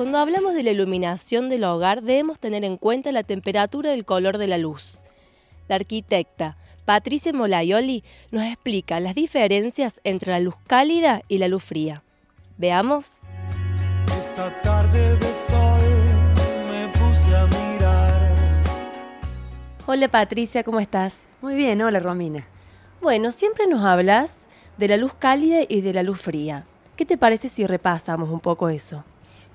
Cuando hablamos de la iluminación del hogar debemos tener en cuenta la temperatura y el color de la luz. La arquitecta Patricia Molaioli nos explica las diferencias entre la luz cálida y la luz fría. Veamos. Esta tarde sol me puse a mirar. Hola Patricia, ¿cómo estás? Muy bien, hola Romina. Bueno, siempre nos hablas de la luz cálida y de la luz fría. ¿Qué te parece si repasamos un poco eso?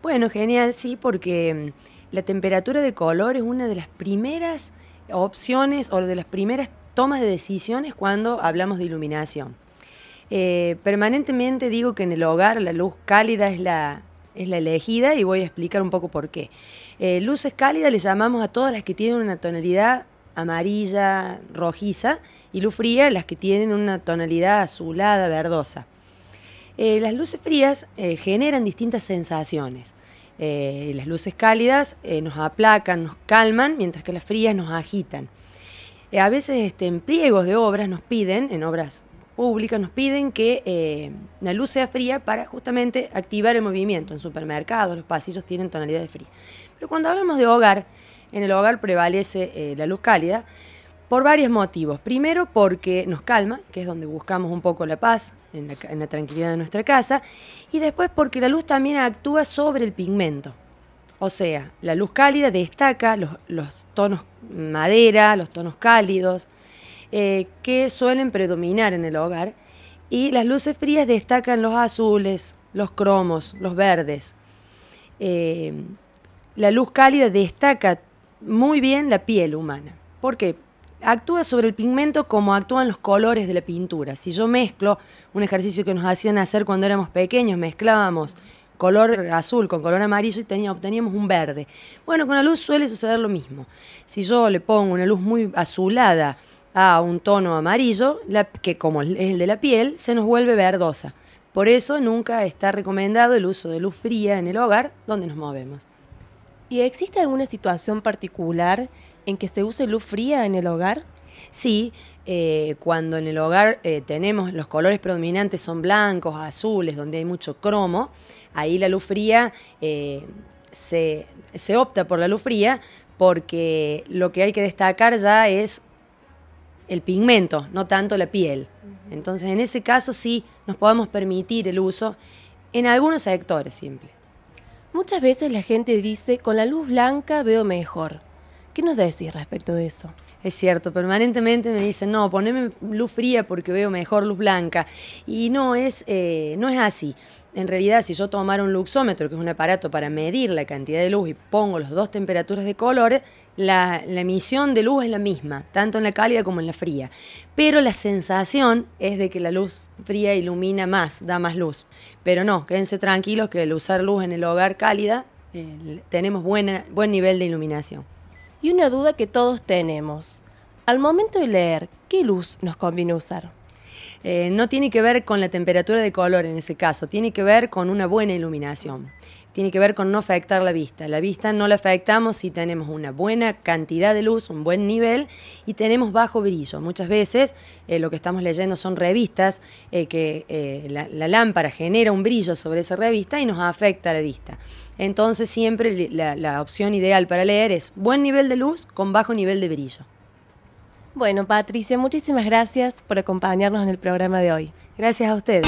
Bueno, genial, sí, porque mm, la temperatura de color es una de las primeras opciones o de las primeras tomas de decisiones cuando hablamos de iluminación. Eh, permanentemente digo que en el hogar la luz cálida es la, elegida y voy a explicar un poco por qué. Eh, luces cálidas le llamamos a todas las que tienen una tonalidad amarilla, rojiza, y luz fría las que tienen una tonalidad azulada, verdosa. Eh, las luces frías eh, generan distintas sensaciones. Eh, las luces cálidas nos aplacan, nos calman, mientras que las frías nos agitan. a veces este, en pliegos de obras nos piden, en obras públicas nos piden que la luz sea fría para justamente activar el movimiento. En supermercados los pasillos tienen tonalidades frías. Pero cuando hablamos de hogar, en el hogar prevalece la luz cálida, por varios motivos. Primero, porque nos calma, que es donde buscamos un poco la paz, en la, tranquilidad de nuestra casa. Y después, porque la luz también actúa sobre el pigmento. O sea, la luz cálida destaca los, tonos madera, los tonos cálidos, eh, que suelen predominar en el hogar. Y las luces frías destacan los azules, los cromos, los verdes. Eh, la luz cálida destaca muy bien la piel humana. ¿Por qué? actúa sobre el pigmento como actúan los colores de la pintura. Si yo mezclo, un ejercicio que nos hacían hacer cuando éramos pequeños, mezclábamos color azul con color amarillo y obteníamos un verde. Bueno, con la luz suele suceder lo mismo. Si yo le pongo una luz muy azulada a un tono amarillo, que como es el de la piel, se nos vuelve verdosa. Por eso nunca está recomendado el uso de luz fría en el hogar donde nos movemos. ¿Y existe alguna situación particular en que se use luz fría en el hogar? Sí, eh, cuando en el hogar eh, tenemos los colores predominantes son blancos, azules, donde hay mucho cromo, ahí la luz fría eh, se, se opta por la luz fría porque lo que hay que destacar ya es el pigmento, no tanto la piel. Entonces, en ese caso sí nos podemos permitir el uso en algunos sectores simple. Muchas veces la gente dice, con la luz blanca veo mejor. ¿Qué nos decís respecto de eso? Es cierto, permanentemente me dicen, no, poneme luz fría porque veo mejor luz blanca. Y no es, eh, no es así. En realidad, si yo tomara un luxómetro, que es un aparato para medir la cantidad de luz, y pongo las dos temperaturas de color, la, emisión de luz es la misma, tanto en la cálida como en la fría. Pero la sensación es de que la luz fría ilumina más, da más luz. Pero no, quédense tranquilos que al usar luz en el hogar cálida, eh, tenemos buen nivel de iluminación y una duda que todos tenemos. Al momento de leer, ¿qué luz nos conviene usar? Eh, no tiene que ver con la temperatura de color en ese caso, tiene que ver con una buena iluminación tiene que ver con no afectar la vista. La vista no la afectamos si tenemos una buena cantidad de luz, un buen nivel y tenemos bajo brillo. Muchas veces eh, lo que estamos leyendo son revistas eh, que eh, la, lámpara genera un brillo sobre esa revista y nos afecta la vista. Entonces siempre la, la opción ideal para leer es buen nivel de luz con bajo nivel de brillo. Bueno, Patricia, muchísimas gracias por acompañarnos en el programa de hoy. Gracias a ustedes.